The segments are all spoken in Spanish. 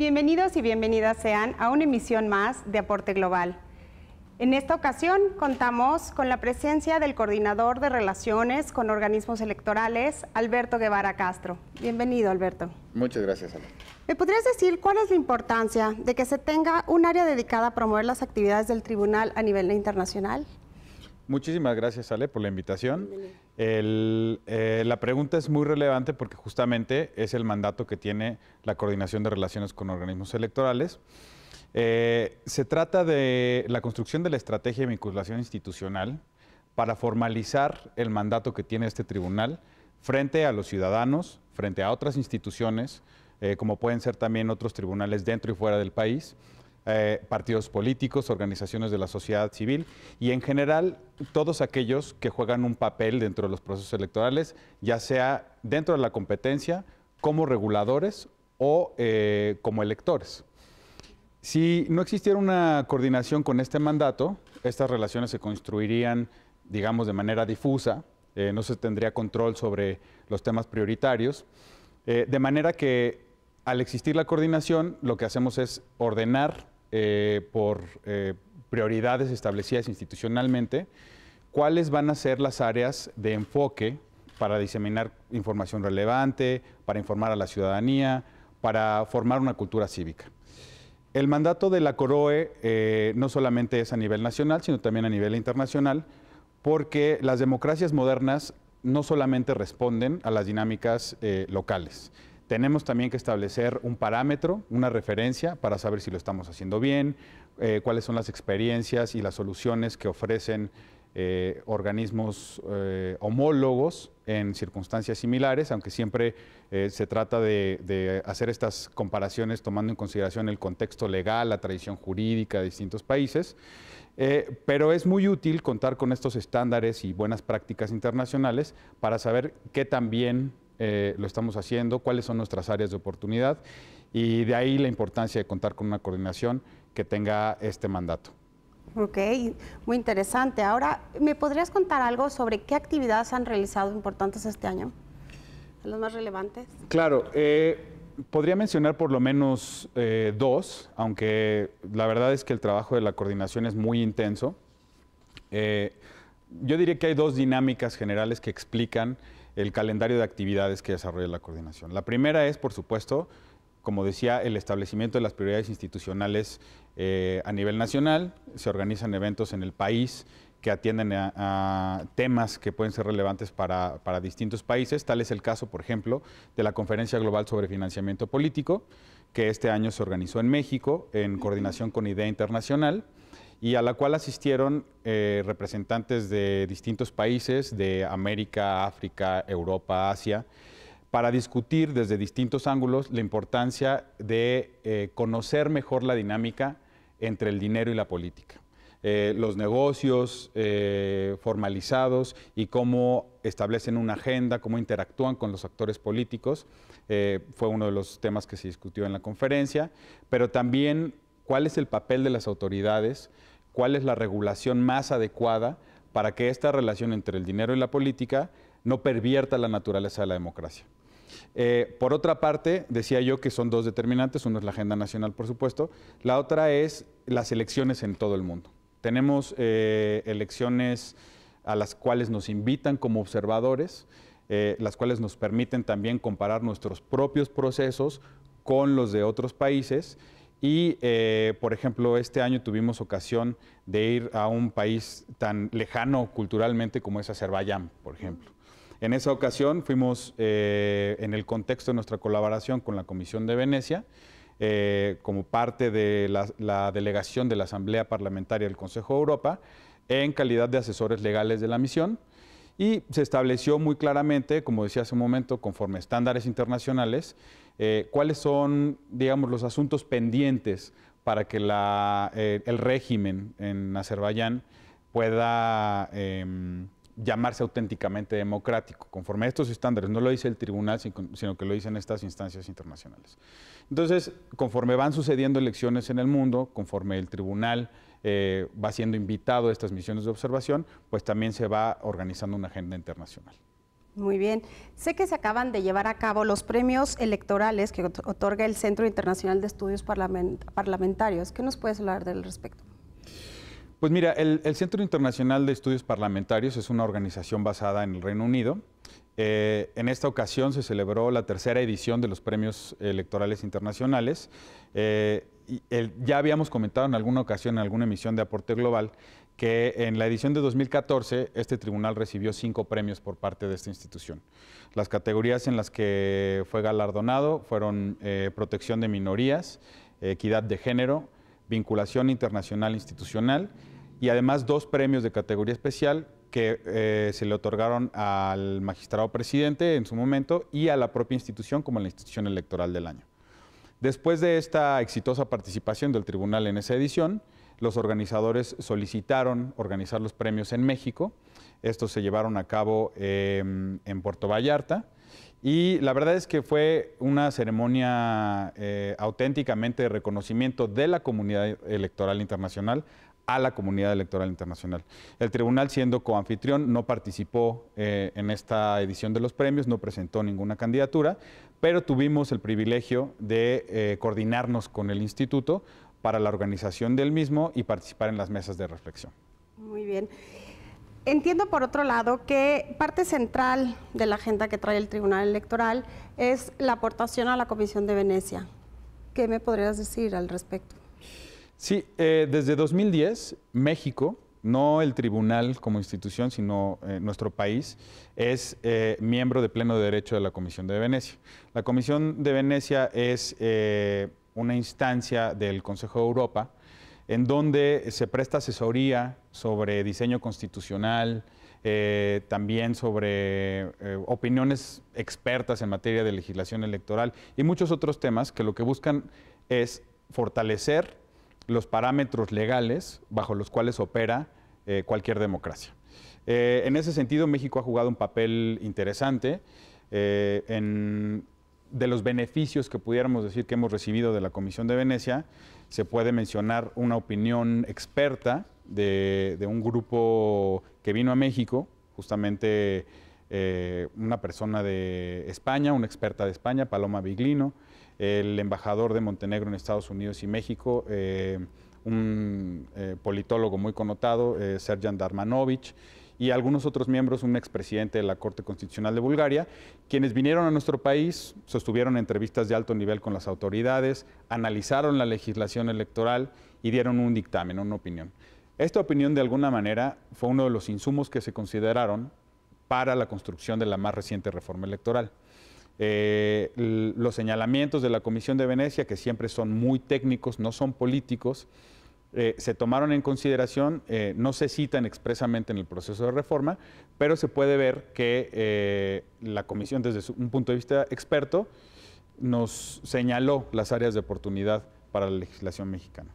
Bienvenidos y bienvenidas sean a una emisión más de Aporte Global. En esta ocasión contamos con la presencia del coordinador de relaciones con organismos electorales, Alberto Guevara Castro. Bienvenido, Alberto. Muchas gracias, Ale. ¿Me podrías decir cuál es la importancia de que se tenga un área dedicada a promover las actividades del tribunal a nivel internacional? Muchísimas gracias, Ale, por la invitación. Bienvenido. Eh, la pregunta es muy relevante porque justamente es el mandato que tiene la Coordinación de Relaciones con Organismos Electorales. Eh, se trata de la construcción de la estrategia de vinculación institucional para formalizar el mandato que tiene este tribunal frente a los ciudadanos, frente a otras instituciones, eh, como pueden ser también otros tribunales dentro y fuera del país, eh, partidos políticos, organizaciones de la sociedad civil y en general todos aquellos que juegan un papel dentro de los procesos electorales, ya sea dentro de la competencia, como reguladores o eh, como electores. Si no existiera una coordinación con este mandato, estas relaciones se construirían, digamos, de manera difusa, eh, no se tendría control sobre los temas prioritarios, de manera que al existir la coordinación, lo que hacemos es ordenar eh, por eh, prioridades establecidas institucionalmente cuáles van a ser las áreas de enfoque para diseminar información relevante, para informar a la ciudadanía, para formar una cultura cívica. El mandato de la COROE eh, no solamente es a nivel nacional, sino también a nivel internacional, porque las democracias modernas no solamente responden a las dinámicas locales tenemos también que establecer un parámetro, una referencia para saber si lo estamos haciendo bien, eh, cuáles son las experiencias y las soluciones que ofrecen eh, organismos eh, homólogos en circunstancias similares, aunque siempre se trata de, de, hacer estas comparaciones tomando en consideración el contexto legal, la tradición jurídica de distintos países. pero es muy útil contar con estos estándares y buenas prácticas internacionales para saber qué también eh, lo estamos haciendo, cuáles son nuestras áreas de oportunidad y de ahí la importancia de contar con una coordinación que tenga este mandato. Ok, muy interesante. Ahora, ¿me podrías contar algo sobre qué actividades han realizado importantes este año? ¿Las más relevantes? Claro, eh, podría mencionar por lo menos eh, dos, aunque la verdad es que el trabajo de la coordinación es muy intenso. yo diría que hay dos dinámicas generales que explican el calendario de actividades que desarrolla la coordinación. La primera es, por supuesto, como decía, el establecimiento de las prioridades institucionales eh, a nivel nacional. Se organizan eventos en el país que atienden a, temas que pueden ser relevantes para, para distintos países. Tal es el caso, por ejemplo, de la Conferencia Global sobre Financiamiento Político, que este año se organizó en México en coordinación con IDEA Internacional y a la cual asistieron eh, representantes de distintos países de América, África, Europa, Asia, para discutir desde distintos ángulos la importancia de eh, conocer mejor la dinámica entre el dinero y la política. Eh, los negocios formalizados y cómo establecen una agenda, cómo interactúan con los actores políticos. fue uno de los temas que se discutió en la conferencia, pero también cuál es el papel de las autoridades cuál es la regulación más adecuada para que esta relación entre el dinero y la política no pervierta la naturaleza de la democracia. Eh, por otra parte, decía yo que son dos determinantes, uno es la agenda nacional, por supuesto, la otra es las elecciones en todo el mundo. Tenemos eh, elecciones a las cuales nos invitan como observadores, eh, las cuales nos permiten también comparar nuestros propios procesos con los de otros países y, eh, por ejemplo, este año tuvimos ocasión de ir a un país tan lejano culturalmente como es Azerbaiyán, por ejemplo. En esa ocasión fuimos, eh, en el contexto de nuestra colaboración con la Comisión de Venecia, eh, como parte de la, la delegación de la Asamblea Parlamentaria del Consejo de Europa, en calidad de asesores legales de la misión. Y se estableció muy claramente, como decía hace un momento, conforme estándares internacionales, eh, ¿cuáles son, los asuntos pendientes para que eh, el régimen en Azerbaiyán pueda em, llamarse auténticamente democrático, conforme a estos estándares. No lo dice el tribunal, sino que lo dicen estas instancias internacionales. Entonces, conforme van sucediendo elecciones en el mundo, conforme el tribunal eh, va siendo invitado a estas misiones de observación, pues también se va organizando una agenda internacional. Muy bien. Sé que se acaban de llevar a cabo los premios electorales que otorga el Centro Internacional de Estudios Parlamentarios. ¿Qué nos puedes hablar del respecto? Pues mira, el, Centro Internacional de Estudios Parlamentarios es una organización basada en el Reino Unido. Eh, en esta ocasión se celebró la tercera edición de los premios electorales internacionales. Eh, ya habíamos comentado en alguna ocasión, en alguna emisión de Aporte Global, que en la edición de 2014 este tribunal recibió cinco premios por parte de esta institución. Las categorías en las que fue galardonado fueron eh, protección de minorías, equidad de género, vinculación internacional institucional y además dos premios de categoría especial que eh, se le otorgaron al magistrado presidente en su momento y a la propia institución como la institución electoral del año. Después de esta exitosa participación del tribunal en esa edición, los organizadores solicitaron organizar los premios en México. Estos se llevaron a cabo em, en Puerto Vallarta. Y la verdad es que fue una ceremonia eh, auténticamente de reconocimiento de la comunidad electoral internacional a la comunidad electoral internacional. El tribunal, siendo coanfitrión, no participó eh, en esta edición de los premios, no presentó ninguna candidatura, pero tuvimos el privilegio de eh, coordinarnos con el instituto para la organización del mismo y participar en las mesas de reflexión. Muy bien. Entiendo por otro lado que parte central de la agenda que trae el Tribunal Electoral es la aportación a la Comisión de Venecia. ¿Qué me podrías decir al respecto? Sí, eh, desde 2010 México, no el tribunal como institución, sino eh, nuestro país, es eh, miembro de pleno derecho de la Comisión de Venecia. La Comisión de Venecia es una instancia del Consejo de Europa en donde se presta asesoría sobre diseño constitucional, eh, también sobre eh, opiniones expertas en materia de legislación electoral y muchos otros temas que lo que buscan es fortalecer los parámetros legales bajo los cuales opera eh, cualquier democracia. en ese sentido, México ha jugado un papel interesante en de los beneficios que pudiéramos decir que hemos recibido de la Comisión de Venecia, se puede mencionar una opinión experta de, un grupo que vino a México, justamente eh, una persona de España, una experta de España, Paloma Biglino, el embajador de Montenegro en Estados Unidos y México, eh, un eh, politólogo muy connotado, Sergian Darmanovich, y algunos otros miembros, un expresidente de la Corte Constitucional de Bulgaria, quienes vinieron a nuestro país, sostuvieron entrevistas de alto nivel con las autoridades, analizaron la legislación electoral y dieron un dictamen, una opinión. Esta opinión, de alguna manera, fue uno de los insumos que se consideraron para la construcción de la más reciente reforma electoral. Eh, los señalamientos de la Comisión de Venecia, que siempre son muy técnicos, no son políticos, eh, se tomaron en consideración, eh, no se citan expresamente en el proceso de reforma, pero se puede ver que eh, la comisión, desde un punto de vista experto, nos señaló las áreas de oportunidad para la legislación mexicana.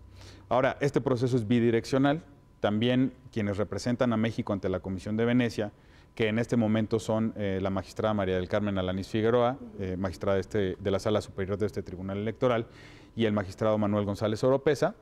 Ahora, este proceso es bidireccional. También quienes representan a México ante la Comisión de Venecia, que en este momento son la magistrada María del Carmen Alanis Figueroa, magistrada de, este, de la Sala Superior de este Tribunal Electoral, y el magistrado Manuel González Oropesa,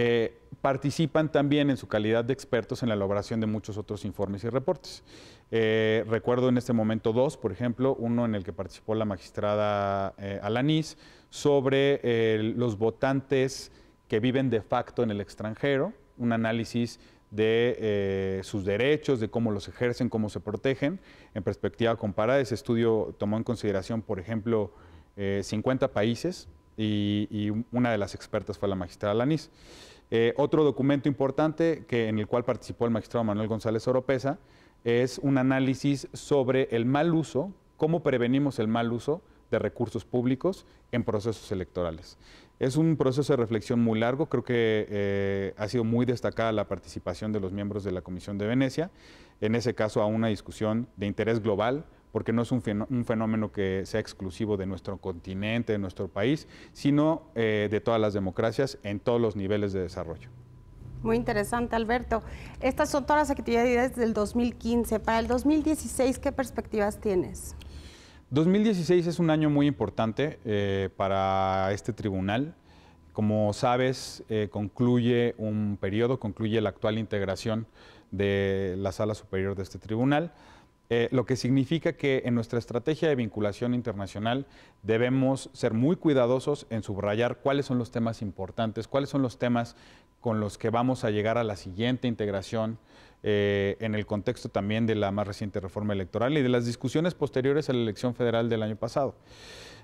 eh, participan también en su calidad de expertos en la elaboración de muchos otros informes y reportes. Eh, recuerdo en este momento dos, por ejemplo, uno en el que participó la magistrada eh, Alanís sobre los votantes que viven de facto en el extranjero, un análisis de sus derechos, de cómo los ejercen, cómo se protegen. En perspectiva comparada, ese estudio tomó en consideración, por ejemplo, 50 países y, una de las expertas fue la magistrada Lanís. Eh, otro documento importante que, en el cual participó el magistrado Manuel González Oropesa es un análisis sobre el mal uso, cómo prevenimos el mal uso de recursos públicos en procesos electorales. Es un proceso de reflexión muy largo, creo que eh, ha sido muy destacada la participación de los miembros de la Comisión de Venecia, en ese caso a una discusión de interés global porque no es un fenómeno que sea exclusivo de nuestro continente, de nuestro país, sino eh, de todas las democracias en todos los niveles de desarrollo. Muy interesante, Alberto. Estas son todas las actividades del 2015. Para el 2016, ¿qué perspectivas tienes? 2016 es un año muy importante eh, para este tribunal. Como sabes, eh, concluye un periodo, concluye la actual integración de la sala superior de este tribunal. Eh, lo que significa que en nuestra estrategia de vinculación internacional debemos ser muy cuidadosos en subrayar cuáles son los temas importantes, cuáles son los temas con los que vamos a llegar a la siguiente integración eh, en el contexto también de la más reciente reforma electoral y de las discusiones posteriores a la elección federal del año pasado.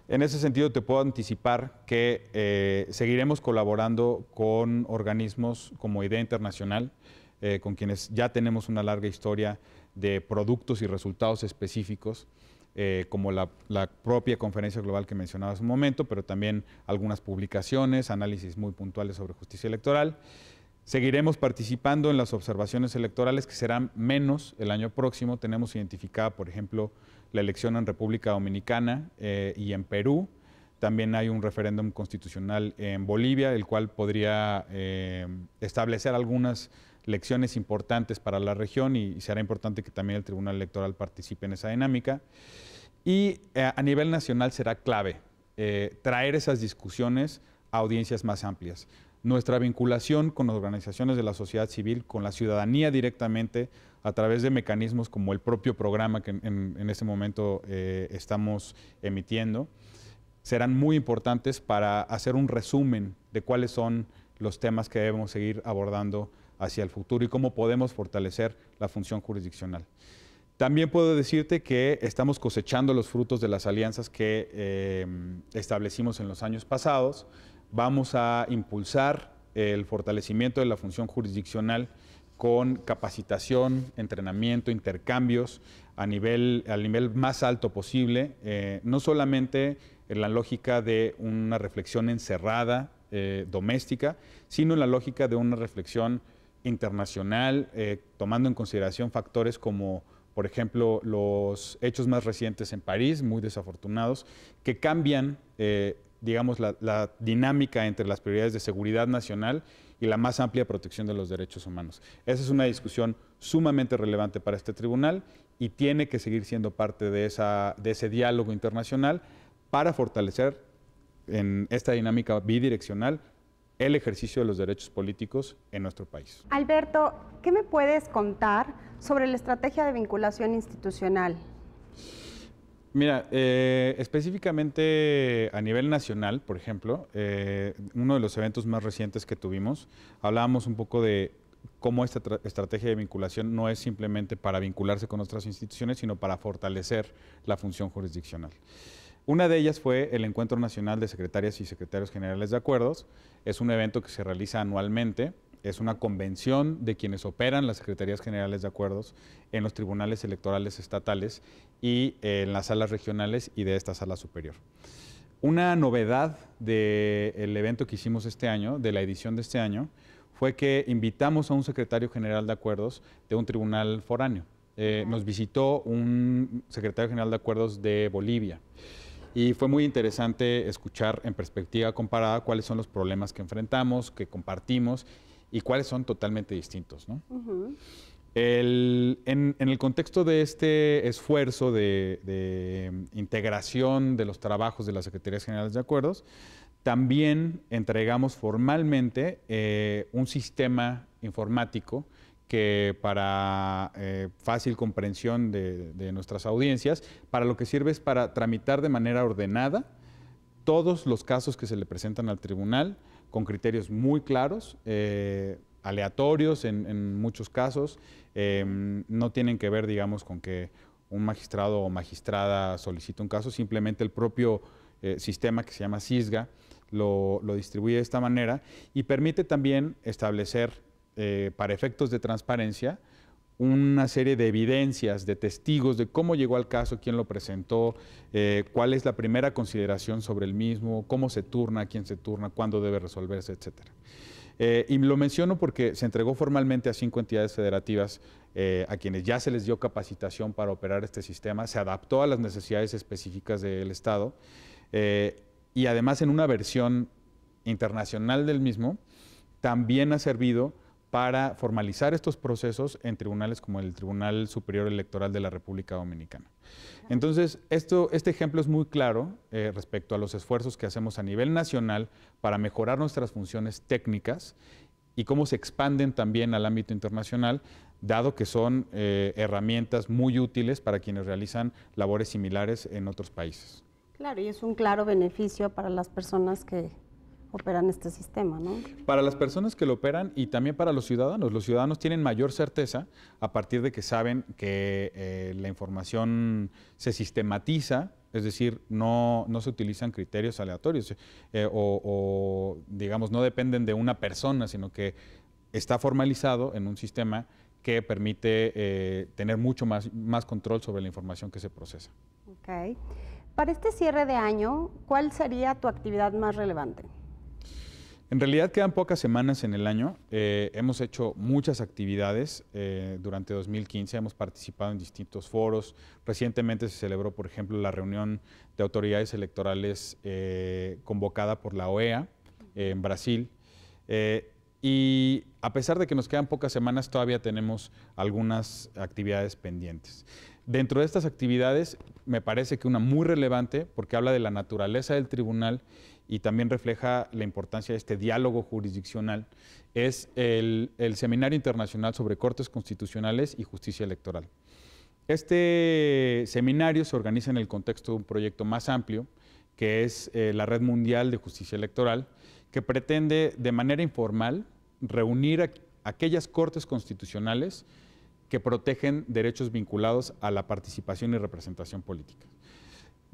En ese sentido, te puedo anticipar que eh, seguiremos colaborando con organismos como Idea Internacional, con quienes ya tenemos una larga historia de productos y resultados específicos, eh, como la, propia conferencia global que mencionaba hace un momento, pero también algunas publicaciones, análisis muy puntuales sobre justicia electoral. Seguiremos participando en las observaciones electorales que serán menos el año próximo. Tenemos identificada, por ejemplo, la elección en República Dominicana eh, y en Perú. También hay un referéndum constitucional en Bolivia, el cual podría eh, establecer algunas lecciones importantes para la región y, será importante que también el Tribunal Electoral participe en esa dinámica. Y eh, a nivel nacional será clave eh, traer esas discusiones a audiencias más amplias. Nuestra vinculación con las organizaciones de la sociedad civil, con la ciudadanía directamente, a través de mecanismos como el propio programa que en, este momento eh, estamos emitiendo, serán muy importantes para hacer un resumen de cuáles son los temas que debemos seguir abordando hacia el futuro y cómo podemos fortalecer la función jurisdiccional. También puedo decirte que estamos cosechando los frutos de las alianzas que eh, establecimos en los años pasados. Vamos a impulsar el fortalecimiento de la función jurisdiccional con capacitación, entrenamiento, intercambios a nivel, al nivel más alto posible, eh, no solamente en la lógica de una reflexión encerrada, eh, doméstica, sino en la lógica de una reflexión internacional, eh, tomando en consideración factores como, por ejemplo, los hechos más recientes en París, muy desafortunados, que cambian, eh, digamos, la, dinámica entre las prioridades de seguridad nacional y la más amplia protección de los derechos humanos. Esa es una discusión sumamente relevante para este tribunal y tiene que seguir siendo parte de, de ese diálogo internacional para fortalecer en esta dinámica bidireccional el ejercicio de los derechos políticos en nuestro país. Alberto, ¿qué me puedes contar sobre la estrategia de vinculación institucional? Mira, eh, específicamente a nivel nacional, por ejemplo, eh, uno de los eventos más recientes que tuvimos, hablábamos un poco de cómo esta estrategia de vinculación no es simplemente para vincularse con otras instituciones, sino para fortalecer la función jurisdiccional. Una de ellas fue el Encuentro Nacional de Secretarias y Secretarios Generales de Acuerdos. Es un evento que se realiza anualmente. Es una convención de quienes operan las Secretarías Generales de Acuerdos en los tribunales electorales estatales y eh, en las salas regionales y de esta sala superior. Una novedad del evento que hicimos este año, de la edición de este año, fue que invitamos a un secretario general de acuerdos de un tribunal foráneo. Eh, nos visitó un secretario general de acuerdos de Bolivia y fue muy interesante escuchar en perspectiva comparada cuáles son los problemas que enfrentamos, que compartimos y cuáles son totalmente distintos. en, el contexto de este esfuerzo de, em, integración de los trabajos de las Secretarías Generales de Acuerdos, también entregamos formalmente eh, un sistema informático que para eh, fácil comprensión de, nuestras audiencias, para lo que sirve es para tramitar de manera ordenada todos los casos que se le presentan al tribunal con criterios muy claros, eh, aleatorios en, muchos casos, em, no tienen que ver, digamos, con que un magistrado o magistrada solicite un caso, simplemente el propio eh, sistema que se llama CISGA lo, lo distribuye de esta manera y permite también establecer eh, para efectos de transparencia, una serie de evidencias, de testigos de cómo llegó al caso, quién lo presentó, eh, cuál es la primera consideración sobre el mismo, cómo se turna, quién se turna, cuándo debe resolverse, etc. Eh, y lo menciono porque se entregó formalmente a cinco entidades federativas a quienes ya se les dio capacitación para operar este sistema, se adaptó a las necesidades específicas del Estado y además en una versión internacional del mismo también ha servido para formalizar estos procesos en tribunales como el Tribunal Superior Electoral de la República Dominicana. Entonces, esto, este ejemplo es muy claro eh, respecto a los esfuerzos que hacemos a nivel nacional para mejorar nuestras funciones técnicas y cómo se expanden también al ámbito internacional, dado que son eh, herramientas muy útiles para quienes realizan labores similares en otros países. Claro, y es un claro beneficio para las personas que, operan este sistema. ¿no? Para las personas que lo operan y también para los ciudadanos, los ciudadanos tienen mayor certeza a partir de que saben que eh, la información se sistematiza, es decir, no, se utilizan criterios aleatorios eh, o, digamos, no dependen de una persona, sino que está formalizado en un sistema que permite eh, tener mucho más, más control sobre la información que se procesa. Okay. Para este cierre de año, ¿cuál sería tu actividad más relevante? En realidad quedan pocas semanas en el año. Eh, hemos hecho muchas actividades eh, durante 2015, hemos participado en distintos foros. Recientemente se celebró, por ejemplo, la reunión de autoridades electorales eh, convocada por la OEA en Brasil. y a pesar de que nos quedan pocas semanas, todavía tenemos algunas actividades pendientes. Dentro de estas actividades, me parece que una muy relevante, porque habla de la naturaleza del tribunal y también refleja la importancia de este diálogo jurisdiccional, es el, Seminario Internacional sobre Cortes Constitucionales y Justicia Electoral. Este seminario se organiza en el contexto de un proyecto más amplio, que es eh, la Red Mundial de Justicia Electoral, que pretende de manera informal reunir a aquellas cortes constitucionales que protegen derechos vinculados a la participación y representación política.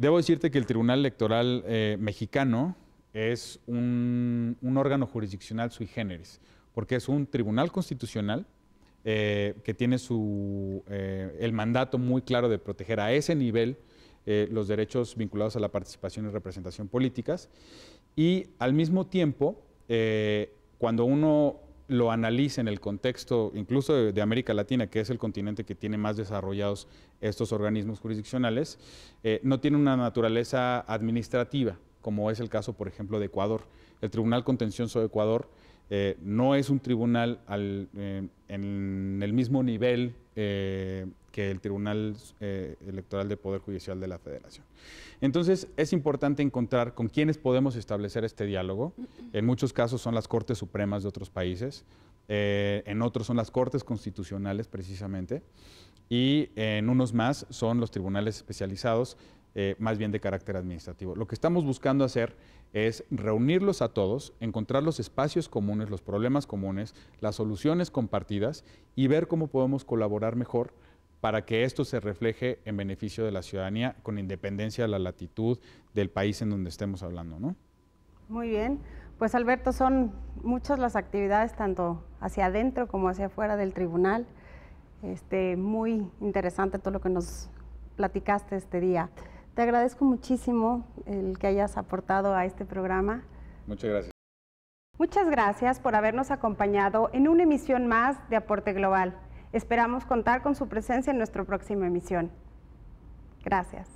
Debo decirte que el Tribunal Electoral eh, mexicano es un, órgano jurisdiccional sui generis, porque es un tribunal constitucional eh, que tiene eh, el mandato muy claro de proteger a ese nivel los derechos vinculados a la participación y representación políticas. Y al mismo tiempo, cuando uno lo analice en el contexto incluso de, América Latina, que es el continente que tiene más desarrollados estos organismos jurisdiccionales, eh, no tiene una naturaleza administrativa, como es el caso, por ejemplo, de Ecuador. El Tribunal Contencioso de Ecuador eh, no es un tribunal al, eh, en el mismo nivel que el Tribunal eh, Electoral de Poder Judicial de la Federación. Entonces, es importante encontrar con quiénes podemos establecer este diálogo. En muchos casos son las Cortes Supremas de otros países, eh, en otros son las Cortes Constitucionales precisamente, y en unos más son los tribunales especializados, eh, más bien de carácter administrativo. Lo que estamos buscando hacer es reunirlos a todos, encontrar los espacios comunes, los problemas comunes, las soluciones compartidas y ver cómo podemos colaborar mejor para que esto se refleje en beneficio de la ciudadanía con independencia de la latitud del país en donde estemos hablando, ¿no? Muy bien. Pues Alberto, son muchas las actividades tanto hacia adentro como hacia afuera del tribunal. Este, muy interesante todo lo que nos platicaste este día. Te agradezco muchísimo el que hayas aportado a este programa. Muchas gracias. Muchas gracias por habernos acompañado en una emisión más de Aporte Global. Esperamos contar con su presencia en nuestra próxima emisión. Gracias.